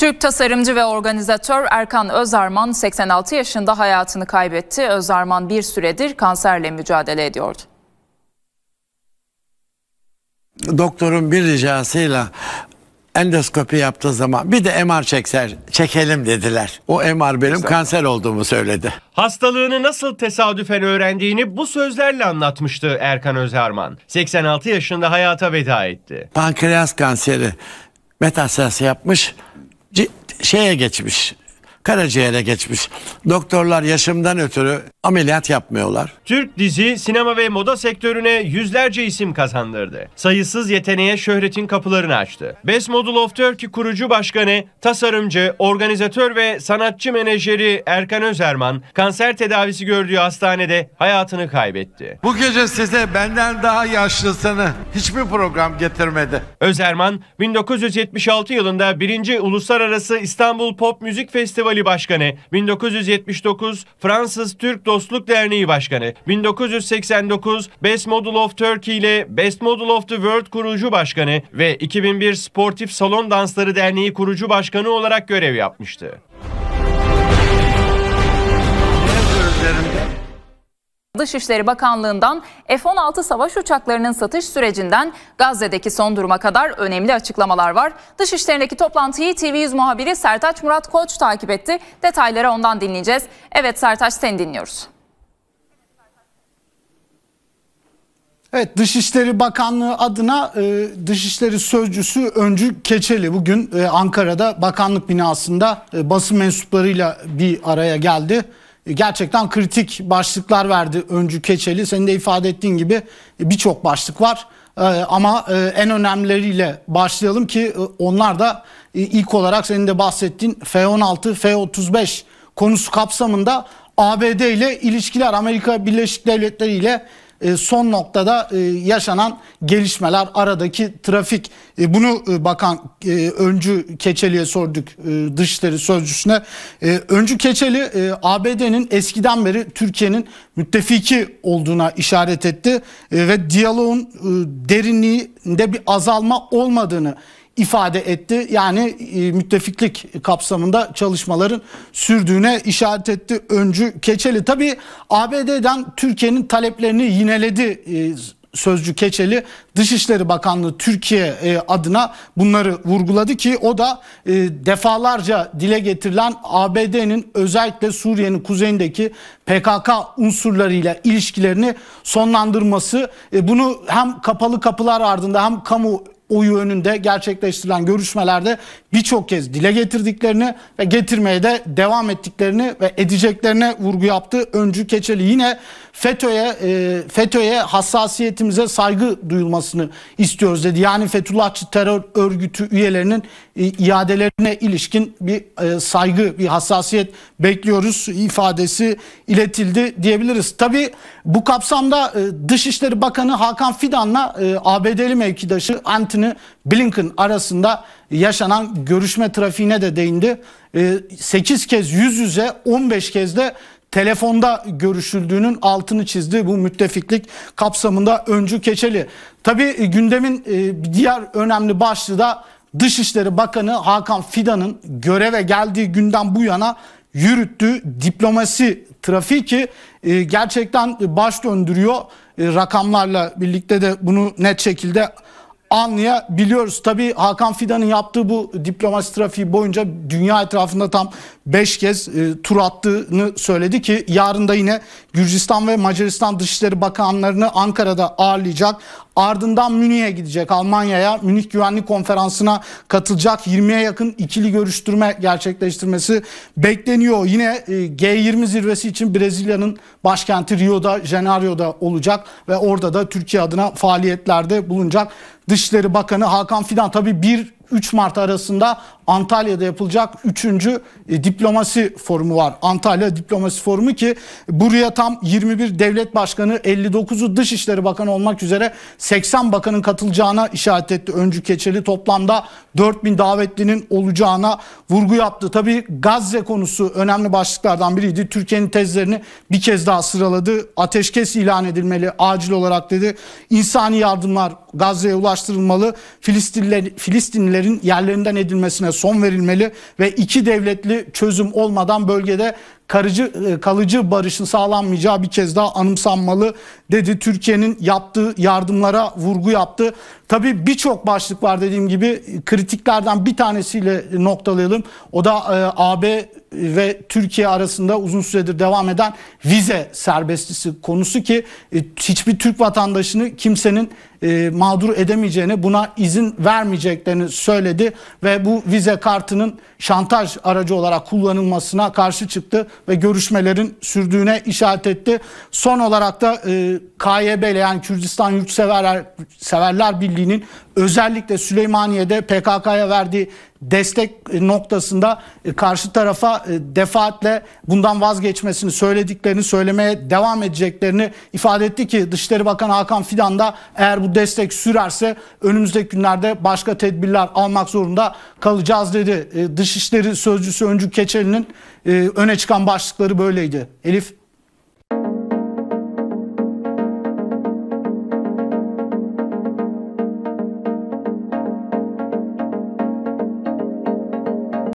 Türk tasarımcı ve organizatör Erkan Özarman 86 yaşında hayatını kaybetti. Özarman bir süredir kanserle mücadele ediyordu. Doktorun bir ricasıyla endoskopi yaptığı zaman bir de MR çekser, çekelim dediler. O MR benim kanser olduğumu söyledi. Hastalığını nasıl tesadüfen öğrendiğini bu sözlerle anlatmıştı Erkan Özarman. 86 yaşında hayata veda etti. Pankreas kanseri metastaz yapmış şeye geçmiş karaciğere geçmiş. Doktorlar yaşımdan ötürü ameliyat yapmıyorlar. Türk dizi, sinema ve moda sektörüne yüzlerce isim kazandırdı. Sayısız yeteneğe şöhretin kapılarını açtı. Best Model of Turkey kurucu başkanı, tasarımcı, organizatör ve sanatçı menajeri Erkan Özerman kanser tedavisi gördüğü hastanede hayatını kaybetti. Bu gece size benden daha yaşlısını hiçbir program getirmedi. Özerman 1976 yılında birinci Uluslararası İstanbul Pop Müzik Festivali Vali Başkanı, 1979 Fransız Türk Dostluk Derneği Başkanı, 1989 Best Model of Turkey ile Best Model of the World kurucu başkanı ve 2001 Sportif Salon Dansları Derneği kurucu başkanı olarak görev yapmıştı. Dışişleri Bakanlığı'ndan F-16 savaş uçaklarının satış sürecinden Gazze'deki son duruma kadar önemli açıklamalar var. Dışişlerindeki toplantıyı TV100 muhabiri Sertaç Murat Koç takip etti. Detayları ondan dinleyeceğiz. Evet Sertaç seni dinliyoruz. Evet Dışişleri Bakanlığı adına e, Dışişleri Sözcüsü Öncü Keçeli bugün e, Ankara'da bakanlık binasında e, basın mensuplarıyla bir araya geldi gerçekten kritik başlıklar verdi Öncü Keçeli. Senin de ifade ettiğin gibi e, birçok başlık var. E, ama e, en önemlileriyle başlayalım ki onlar da ilk olarak senin de bahsettiğin F-16, F-35 konusu kapsamında ABD ile ilişkiler, Amerika Birleşik Devletleri ile e, son noktada e, yaşanan gelişmeler, aradaki trafik. E, bunu Bakan Öncü Keçeli'ye sorduk e, Dışişleri Sözcüsü'ne. Öncü Keçeli ABD'nin eskiden beri Türkiye'nin müttefiki olduğuna işaret etti ve diyaloğun derinliğinde bir azalma olmadığını ifade etti. Yani e, müttefiklik kapsamında çalışmaların sürdüğüne işaret etti Öncü Keçeli. Tabii ABD'den Türkiye'nin taleplerini yineledi e, sözcü Keçeli Dışişleri Bakanlığı Türkiye e, adına bunları vurguladı ki o da e, defalarca dile getirilen ABD'nin özellikle Suriye'nin kuzeyindeki PKK unsurlarıyla ilişkilerini sonlandırması e, bunu hem kapalı kapılar ardında hem kamu oyu önünde gerçekleştirilen görüşmelerde birçok kez dile getirdiklerini ve getirmeye de devam ettiklerini ve edeceklerine vurgu yaptı. Öncü Keçeli yine FETÖ'ye e, FETÖ'ye hassasiyetimize saygı duyulmasını istiyoruz dedi. Yani Fethullahçı terör örgütü üyelerinin e, iadelerine ilişkin bir e, saygı, bir hassasiyet bekliyoruz ifadesi iletildi diyebiliriz. Tabi bu kapsamda Dışişleri Bakanı Hakan Fidan'la ABD'li mevkidaşı Antony Blinken arasında yaşanan görüşme trafiğine de değindi. 8 kez yüz yüze 15 kez de telefonda görüşüldüğünün altını çizdi bu müttefiklik kapsamında Öncü Keçeli. Tabi e, gündemin e, diğer önemli başlığı da Dışişleri Bakanı Hakan Fidan'ın göreve geldiği günden bu yana yürüttüğü diplomasi trafiği ki e, gerçekten baş döndürüyor. Rakamlarla birlikte de bunu net şekilde anlayabiliyoruz. Tabii Hakan Fidan'ın yaptığı bu diplomasi trafiği boyunca dünya etrafında tam 5 kez e, tur attığını söyledi ki yarın da yine Gürcistan ve Macaristan Dışişleri Bakanlarını Ankara'da ağırlayacak. Ardından Münih'e gidecek Almanya'ya Münih Güvenlik Konferansı'na katılacak 20'ye yakın ikili görüştürme gerçekleştirmesi bekleniyor. Yine e, G20 zirvesi için Brezilya'nın başkenti Rio'da, Janeiro'da olacak ve orada da Türkiye adına faaliyetlerde bulunacak. Dışişleri Bakanı Hakan Fidan tabii bir 3 Mart arasında Antalya'da yapılacak 3. E, diplomasi forumu var. Antalya Diplomasi Forumu ki buraya tam 21 devlet başkanı 59'u Dışişleri Bakanı olmak üzere 80 bakanın katılacağına işaret etti. Öncü Keçeli toplamda 4000 davetlinin olacağına vurgu yaptı. Tabi Gazze konusu önemli başlıklardan biriydi. Türkiye'nin tezlerini bir kez daha sıraladı. Ateşkes ilan edilmeli acil olarak dedi. İnsani yardımlar Gazze'ye ulaştırılmalı. Filistinlilerin Filistinli Yahudilerin yerlerinden edilmesine son verilmeli ve iki devletli çözüm olmadan bölgede karıcı, e, kalıcı barışın sağlanmayacağı bir kez daha anımsanmalı dedi. Türkiye'nin yaptığı yardımlara vurgu yaptı. Tabii birçok başlık var dediğim gibi kritiklerden bir tanesiyle noktalayalım. O da e, AB ve Türkiye arasında uzun süredir devam eden vize serbestlisi konusu ki e, hiçbir Türk vatandaşını kimsenin e, mağdur edemeyeceğini buna izin vermeyeceklerini söyledi ve bu vize kartının şantaj aracı olarak kullanılmasına karşı çıktı ve görüşmelerin sürdüğüne işaret etti. Son olarak da e, KYB ile yani Kürdistan Yurtseverler Severler Birliği'nin özellikle Süleymaniye'de PKK'ya verdiği destek noktasında e, karşı tarafa e, defaatle bundan vazgeçmesini söylediklerini söylemeye devam edeceklerini ifade etti ki Dışişleri Bakanı Hakan Fidan da eğer bu destek sürerse önümüzdeki günlerde başka tedbirler almak zorunda kalacağız dedi. E, Dışişleri Sözcüsü Öncü Keçeli'nin öne çıkan başlıkları böyleydi. Elif